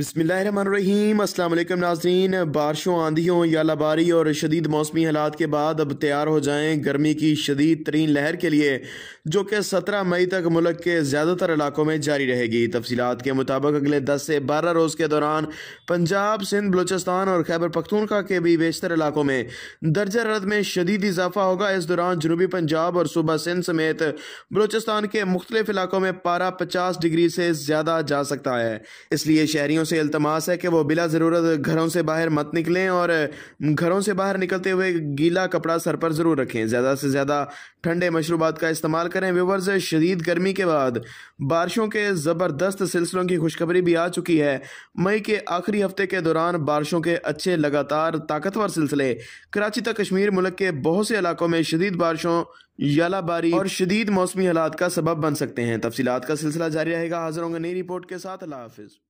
बसमीम अल्लाम नाजरीन बारिशों आंधियों या और शदीद मौसमी हालात के बाद अब तैयार हो जाएं गर्मी की शदीद तरीन लहर के लिए जो कि सत्रह मई तक मुल्क के ज़्यादातर इलाकों में जारी रहेगी तफसीत के मुताबिक अगले दस से बारह रोज़ के दौरान पंजाब सिंध बलोचिस्तान और खैबर पख्तूनखा के भी बेशतर इलाकों में दर्जा रद में शदीद इजाफा होगा इस दौरान जनूबी पंजाब और सूबा सिंध समेत बलोचिस्तान के मुख्तलिफ इलाकों में पारा पचास डिग्री से ज़्यादा जा सकता है इसलिए शहरीों भाइयों से अल्तमास है कि वो बिला ज़रूरत घरों से बाहर मत निकलें और घरों से बाहर निकलते हुए गीला कपड़ा सर पर ज़रूर रखें ज़्यादा से ज़्यादा ठंडे मशरूबात का इस्तेमाल करें व्यूवर्स शदीद गर्मी के बाद बारिशों के ज़बरदस्त सिलसिलों की खुशखबरी भी आ चुकी है मई के आखिरी हफ्ते के दौरान बारिशों के अच्छे लगातार ताकतवर सिलसिले कराची तक कश्मीर मुल्क के बहुत से इलाकों में शदीद बारिशों यालाबारी और शदीद मौसमी हालात का सबब बन सकते हैं तफसीत का सिलसिला जारी रहेगा हाजिर होंगे नई रिपोर्ट के साथ अल्लाह हाफिज़